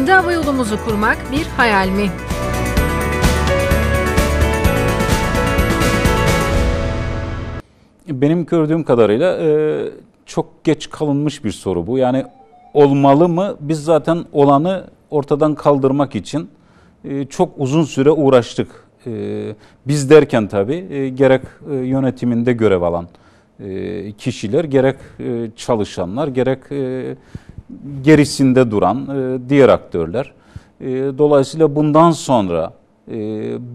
kendi hava yolumuzu kurmak bir hayal mi? Benim gördüğüm kadarıyla e, çok geç kalınmış bir soru bu. Yani olmalı mı? Biz zaten olanı ortadan kaldırmak için e, çok uzun süre uğraştık. E, biz derken tabii gerek yönetiminde görev alan kişiler, gerek çalışanlar, gerek gerisinde duran e, diğer aktörler. E, dolayısıyla bundan sonra e,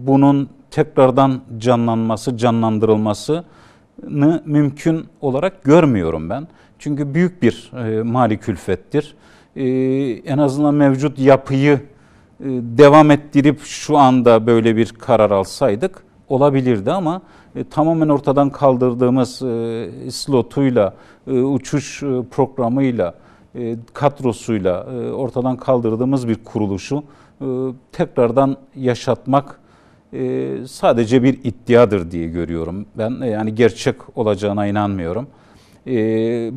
bunun tekrardan canlanması, canlandırılmasını mümkün olarak görmüyorum ben. Çünkü büyük bir e, mali külfettir. E, en azından mevcut yapıyı e, devam ettirip şu anda böyle bir karar alsaydık olabilirdi ama e, tamamen ortadan kaldırdığımız e, slotuyla, e, uçuş e, programıyla e, kadrosuyla e, ortadan kaldırdığımız bir kuruluşu e, tekrardan yaşatmak sadece bir iddiadır diye görüyorum. Ben yani gerçek olacağına inanmıyorum.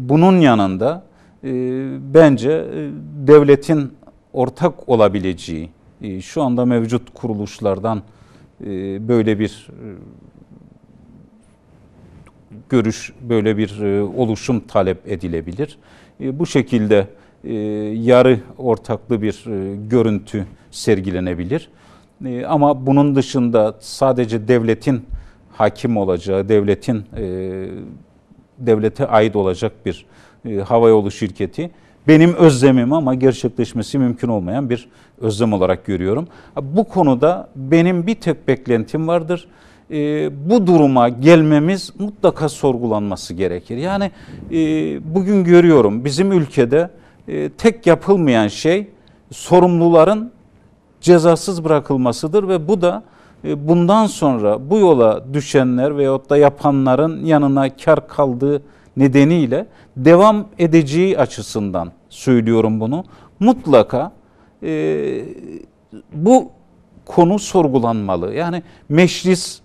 Bunun yanında bence devletin ortak olabileceği şu anda mevcut kuruluşlardan böyle bir görüş, böyle bir e, oluşum talep edilebilir. E, bu şekilde e, yarı ortaklı bir görüntü sergilenebilir. ama bunun dışında sadece devletin hakim olacağı, devletin devlete ait olacak bir hava yolu şirketi benim özlemim ama gerçekleşmesi mümkün olmayan bir özlem olarak görüyorum. Bu konuda benim bir tek beklentim vardır e, bu duruma gelmemiz mutlaka sorgulanması gerekir. Yani e, bugün görüyorum bizim ülkede e, tek yapılmayan şey sorumluların cezasız bırakılmasıdır ve bu da e, bundan sonra bu yola düşenler veyahut da yapanların yanına kar kaldığı nedeniyle devam edeceği açısından söylüyorum bunu. Mutlaka e, bu konu sorgulanmalı. Yani meclis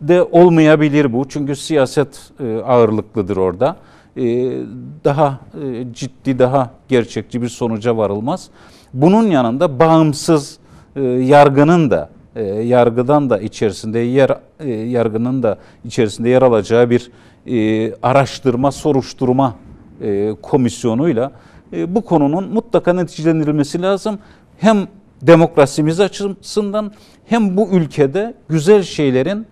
de olmayabilir bu. Çünkü siyaset e, ağırlıklıdır orada. E, daha e, ciddi, daha gerçekçi bir sonuca varılmaz. Bunun yanında bağımsız yargının da yargıdan da içerisinde yer yargının da içerisinde yer alacağı bir araştırma, soruşturma komisyonuyla bu konunun mutlaka neticelendirilmesi lazım. Hem demokrasimiz açısından hem bu ülkede güzel şeylerin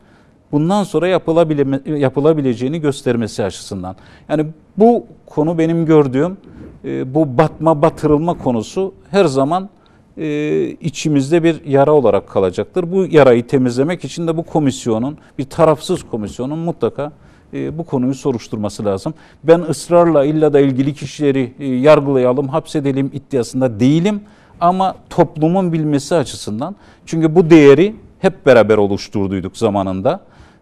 bundan sonra yapılabile, yapılabileceğini göstermesi açısından. Yani bu konu benim gördüğüm e, bu batma batırılma konusu her zaman e, içimizde bir yara olarak kalacaktır. Bu yarayı temizlemek için de bu komisyonun bir tarafsız komisyonun mutlaka e, bu konuyu soruşturması lazım. Ben ısrarla illa da ilgili kişileri e, yargılayalım, hapsedelim iddiasında değilim ama toplumun bilmesi açısından çünkü bu değeri hep beraber oluşturduyduk zamanında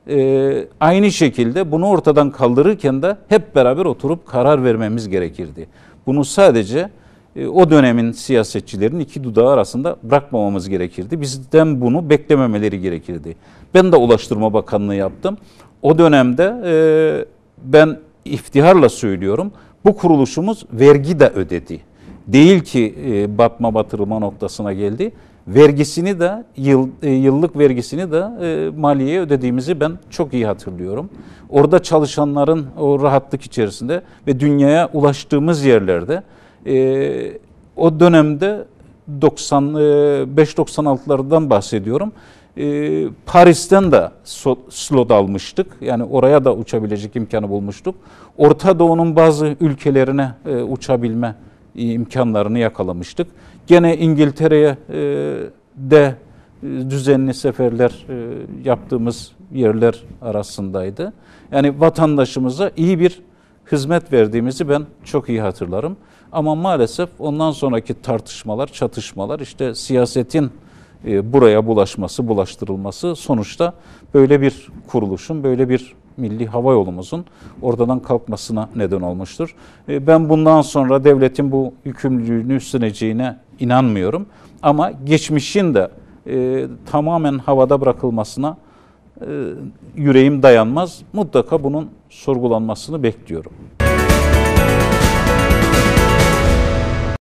e, aynı şekilde bunu ortadan kaldırırken de hep beraber oturup karar vermemiz gerekirdi. Bunu sadece e, o dönemin siyasetçilerin iki dudağı arasında bırakmamamız gerekirdi. Bizden bunu beklememeleri gerekirdi. Ben de Ulaştırma Bakanlığı yaptım. O dönemde e, ben iftiharla söylüyorum bu kuruluşumuz vergi de ödedi. Değil ki e, batma batırılma noktasına geldi vergisini de yıl, e, yıllık vergisini de e, maliyeye ödediğimizi ben çok iyi hatırlıyorum. Orada çalışanların o rahatlık içerisinde ve dünyaya ulaştığımız yerlerde e, o dönemde 95-96'lardan e, bahsediyorum. E, Paris'ten de slot almıştık. Yani oraya da uçabilecek imkanı bulmuştuk. Orta Doğu'nun bazı ülkelerine e, uçabilme imkanlarını yakalamıştık. Gene İngiltere'ye e, de e, düzenli seferler e, yaptığımız yerler arasındaydı. Yani vatandaşımıza iyi bir hizmet verdiğimizi ben çok iyi hatırlarım. Ama maalesef ondan sonraki tartışmalar, çatışmalar işte siyasetin buraya bulaşması, bulaştırılması sonuçta böyle bir kuruluşun, böyle bir milli hava yolumuzun oradan kalkmasına neden olmuştur. Ben bundan sonra devletin bu yükümlülüğünü üstleneceğine inanmıyorum. Ama geçmişin de e, tamamen havada bırakılmasına e, yüreğim dayanmaz. Mutlaka bunun sorgulanmasını bekliyorum.